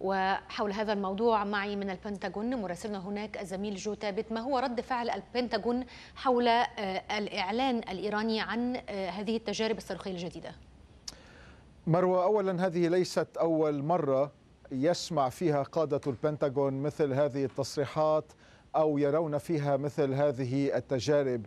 وحول هذا الموضوع معي من البنتاغون مراسلنا هناك الزميل جو تابت ما هو رد فعل البنتاغون حول آه، الإعلان الإيراني عن آه، هذه التجارب الصاروخية الجديدة مروى أولا هذه ليست أول مرة يسمع فيها قادة البنتاغون مثل هذه التصريحات أو يرون فيها مثل هذه التجارب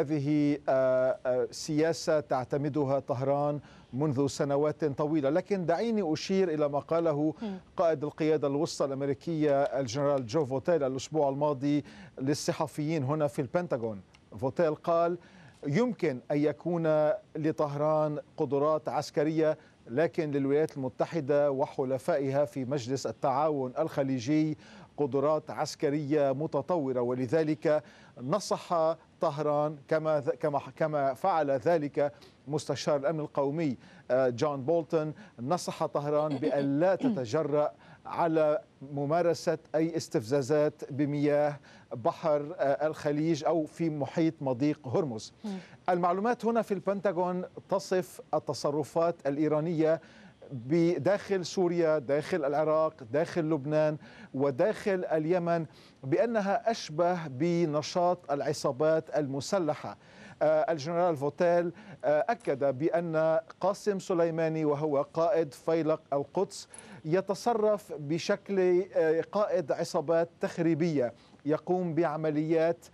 هذه آه، آه، سياسة تعتمدها طهران منذ سنوات طويلة لكن دعيني أشير إلى ما قاله قائد القيادة الوسطى الأمريكية الجنرال جو فوتيل الأسبوع الماضي للصحفيين هنا في البنتاغون فوتيل قال يمكن أن يكون لطهران قدرات عسكرية لكن للولايات المتحدة وحلفائها في مجلس التعاون الخليجي قدرات عسكرية متطورة ولذلك نصح طهران كما كما كما فعل ذلك مستشار الامن القومي آه، جون بولتون نصح طهران بان لا تتجرأ على ممارسه اي استفزازات بمياه بحر آه، الخليج او في محيط مضيق هرمز المعلومات هنا في البنتاغون تصف التصرفات الإيرانية بداخل سوريا داخل العراق داخل لبنان وداخل اليمن بأنها أشبه بنشاط العصابات المسلحة آه، الجنرال فوتيل آه، أكد بأن قاسم سليماني وهو قائد فيلق القدس يتصرف بشكل آه، قائد عصابات تخريبية يقوم بعمليات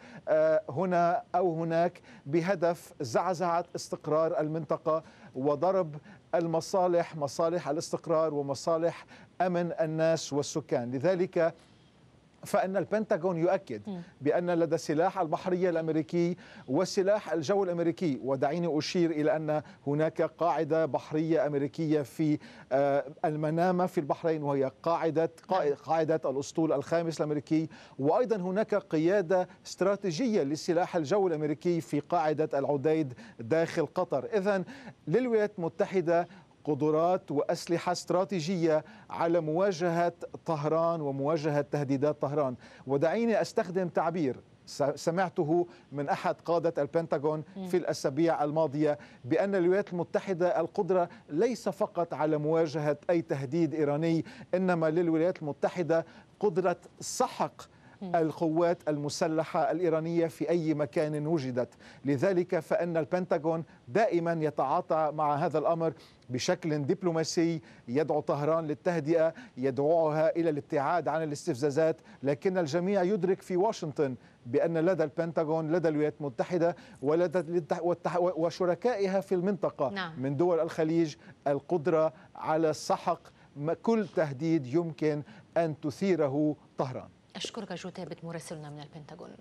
هنا أو هناك بهدف زعزعة استقرار المنطقة وضرب المصالح مصالح الاستقرار ومصالح أمن الناس والسكان لذلك فإن البنتاغون يؤكد بأن لدى السلاح البحري الأمريكي والسلاح الجوي الأمريكي ودعيني أشير إلى أن هناك قاعدة بحرية أمريكية في آه، المنامة في البحرين وهي قاعدة نعم. قاعدة الأسطول الخامس الأمريكي وأيضا هناك قيادة استراتيجية للسلاح الجوي الأمريكي في قاعدة العديد داخل قطر إذا للولايات المتحدة قدرات واسلحه استراتيجيه على مواجهه طهران ومواجهه تهديدات طهران ودعيني استخدم تعبير سمعته من احد قاده البنتاغون في الاسابيع الماضيه بان الولايات المتحده القدره ليس فقط على مواجهه اي تهديد ايراني انما للولايات المتحده قدره سحق القوات المسلحة الإيرانية في أي مكان وجدت لذلك فإن البنتاغون دائما يتعاطى مع هذا الأمر بشكل دبلوماسي يدعو طهران للتهدئة يدعوها إلى الابتعاد عن الاستفزازات لكن الجميع يدرك في واشنطن بأن لدى البنتاغون لدى الولايات المتحدة ولدى وشركائها في المنطقة نعم. من دول الخليج القدرة على سحق كل تهديد يمكن أن تثيره طهران أشكرك جو ثابت مراسلنا من البنتاغون